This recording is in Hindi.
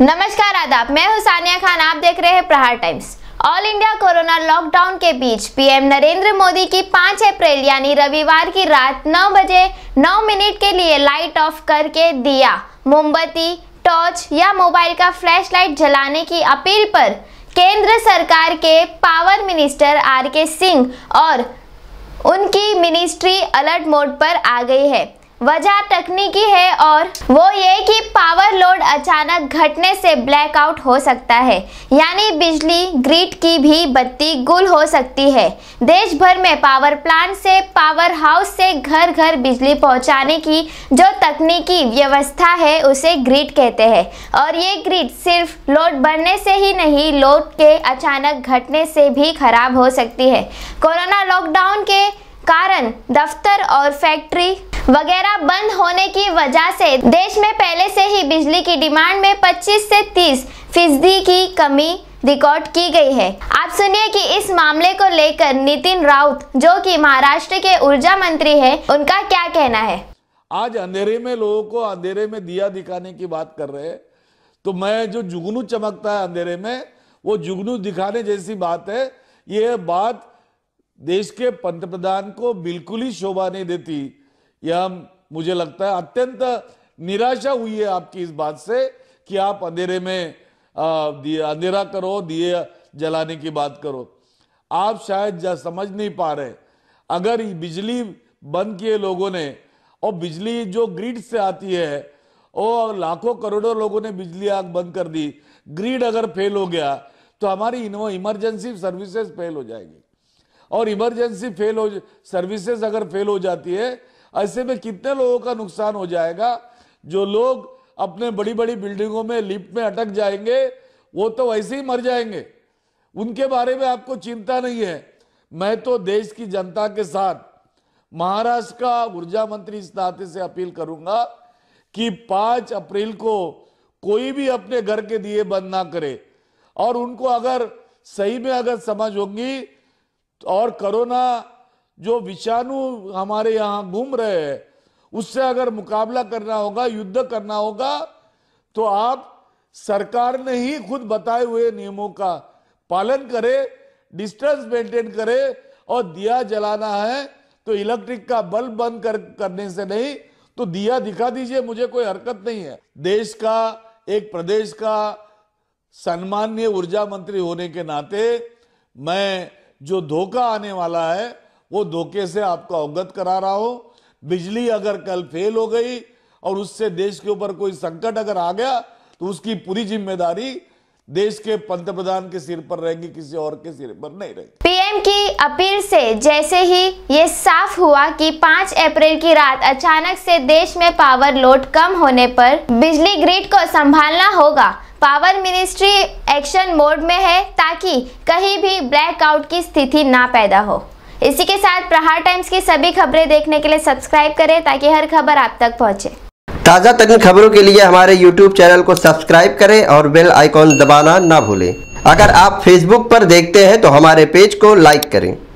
नमस्कार आदाब मैं हुसानिया खान आप देख रहे हैं Prahar times all India corona lockdown के बीच पीएम नरेंद्र मोदी की 5 अप्रैल यानी रविवार की रात 9 बजे 9 मिनट के लिए लाइट ऑफ करके दिया मोमबत्ती टॉर्च या मोबाइल का फ्लैशलाइट जलाने की अपील पर केंद्र सरकार के पावर मिनिस्टर आर के सिंह और उनकी मिनिस्ट्री अलर्ट मोड पर आ गई है वजह तकनीकी है और वो ये कि पावर अचानक घटने से ब्लैकआउट हो सकता है यानी बिजली ग्रिड की भी बत्ती गुल हो सकती है देश भर में पावर प्लांट से पावर हाउस से घर घर बिजली पहुंचाने की जो तकनीकी व्यवस्था है उसे ग्रिड कहते हैं और ये ग्रिड सिर्फ लोड बढ़ने से ही नहीं लोड के अचानक घटने से भी खराब हो सकती है कोरोना लॉकडाउन के कारण दफ्तर और फैक्ट्री वगैरह बंद होने की वजह से देश में पहले से ही बिजली की डिमांड में 25 से 30 फीसदी की कमी रिकॉर्ड की गई है आप सुनिए कि इस मामले को लेकर नितिन राउत जो कि महाराष्ट्र के ऊर्जा मंत्री हैं, उनका क्या कहना है आज अंधेरे में लोगों को अंधेरे में दिया दिखाने की बात कर रहे हैं तो मैं जो जुगनू चमकता है अंधेरे में वो जुगनू दिखाने जैसी बात है यह बात देश के पंत प्रधान को बिल्कुल ही शोभा नहीं देती यह मुझे लगता है अत्यंत निराशा हुई है आपकी इस बात से कि आप अंधेरे में अंधेरा करो दिए जलाने की बात करो आप शायद समझ नहीं पा रहे अगर बिजली बंद किए लोगों ने और बिजली जो ग्रिड से आती है और लाखों करोड़ों लोगों ने बिजली आग बंद कर दी ग्रिड अगर फेल हो गया तो हमारी इमरजेंसी सर्विसेज फेल हो जाएगी और इमरजेंसी फेल हो सर्विसेज अगर फेल हो जाती है ऐसे में कितने लोगों का नुकसान हो जाएगा जो लोग अपने बड़ी बड़ी बिल्डिंगों में लिफ्ट में अटक जाएंगे वो तो वैसे ही मर जाएंगे उनके बारे में आपको चिंता नहीं है मैं तो देश की जनता के साथ महाराष्ट्र का ऊर्जा मंत्री इस नाते से अपील करूंगा कि पांच अप्रैल को कोई भी अपने घर के दिए बंद ना करे और उनको अगर सही में अगर समझ होगी और कोरोना जो विषाणु हमारे यहां घूम रहे हैं उससे अगर मुकाबला करना होगा युद्ध करना होगा तो आप सरकार ने ही खुद बताए हुए नियमों का पालन करे डिस्टेंस मेंटेन करे और दिया जलाना है तो इलेक्ट्रिक का बल्ब बंद कर, करने से नहीं तो दिया दिखा दीजिए मुझे कोई हरकत नहीं है देश का एक प्रदेश का सम्मान्य ऊर्जा मंत्री होने के नाते मैं जो धोखा आने वाला है वो धोखे से आपको अवगत करा रहा हो बिजली अगर कल फेल हो गई और उससे देश के ऊपर कोई संकट अगर आ गया तो उसकी पूरी जिम्मेदारी देश के पंत प्रधान के सिर पर रहेगी किसी और के सिर पर नहीं रहेगी पीएम की अपील से जैसे ही ये साफ हुआ कि 5 अप्रैल की रात अचानक से देश में पावर लोड कम होने पर बिजली ग्रिड को संभालना होगा पावर मिनिस्ट्री एक्शन मोड में है ताकि कहीं भी ब्लैकआउट की स्थिति ना पैदा हो इसी के साथ प्रहार टाइम्स की सभी खबरें देखने के लिए सब्सक्राइब करें ताकि हर खबर आप तक पहुंचे ताज़ा तरीन खबरों के लिए हमारे यूट्यूब चैनल को सब्सक्राइब करें और बेल आइकॉन दबाना ना भूलें अगर आप फेसबुक पर देखते हैं तो हमारे पेज को लाइक करें